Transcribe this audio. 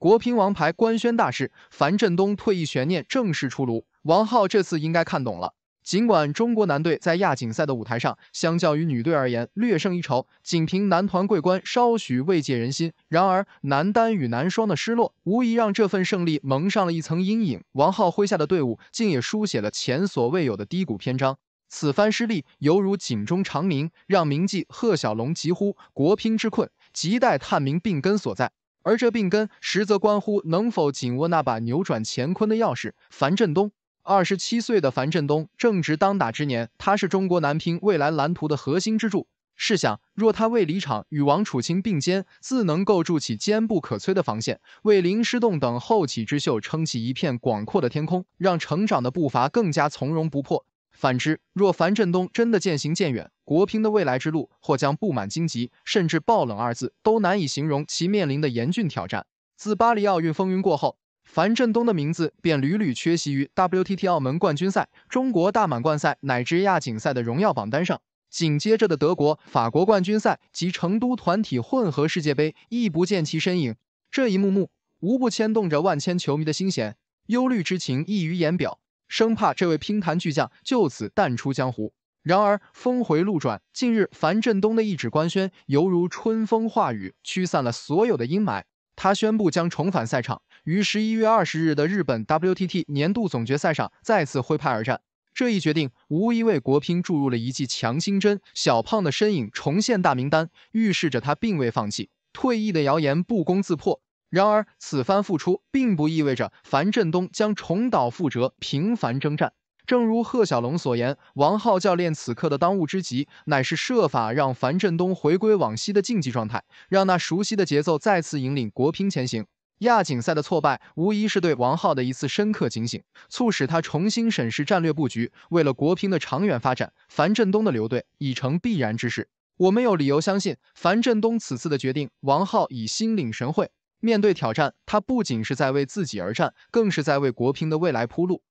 国乒王牌官宣大事，樊振东退役悬念正式出炉。王皓这次应该看懂了。尽管中国男队在亚锦赛的舞台上，相较于女队而言略胜一筹，仅凭男团桂冠稍许慰藉人心。然而男单与男双的失落，无疑让这份胜利蒙上了一层阴影。王皓麾下的队伍竟也书写了前所未有的低谷篇章。此番失利犹如警钟长鸣，让名妓贺小龙急呼国乒之困，亟待探明病根所在。而这病根，实则关乎能否紧握那把扭转乾坤的钥匙。樊振东，二十七岁的樊振东正值当打之年，他是中国男乒未来蓝图的核心支柱。试想，若他未离场，与王楚钦并肩，自能构筑起坚不可摧的防线，为林诗栋等后起之秀撑起一片广阔的天空，让成长的步伐更加从容不迫。反之，若樊振东真的渐行渐远，国乒的未来之路或将布满荆棘，甚至“爆冷”二字都难以形容其面临的严峻挑战。自巴黎奥运风云过后，樊振东的名字便屡屡缺席于 WTT 澳门冠军赛、中国大满贯赛乃至亚锦赛的荣耀榜单上。紧接着的德国、法国冠军赛及成都团体混合世界杯亦不见其身影。这一幕幕无不牵动着万千球迷的心弦，忧虑之情溢于言表。生怕这位乒坛巨匠就此淡出江湖。然而峰回路转，近日樊振东的一纸官宣犹如春风化雨，驱散了所有的阴霾。他宣布将重返赛场，于十一月二十日的日本 WTT 年度总决赛上再次挥拍而战。这一决定无疑为国乒注入了一剂强心针。小胖的身影重现大名单，预示着他并未放弃退役的谣言不攻自破。然而，此番复出并不意味着樊振东将重蹈覆辙，频繁征战。正如贺小龙所言，王皓教练此刻的当务之急，乃是设法让樊振东回归往昔的竞技状态，让那熟悉的节奏再次引领国乒前行。亚锦赛的挫败，无疑是对王皓的一次深刻警醒，促使他重新审视战略布局。为了国乒的长远发展，樊振东的留队已成必然之事。我们有理由相信，樊振东此次的决定，王皓已心领神会。面对挑战，他不仅是在为自己而战，更是在为国乒的未来铺路。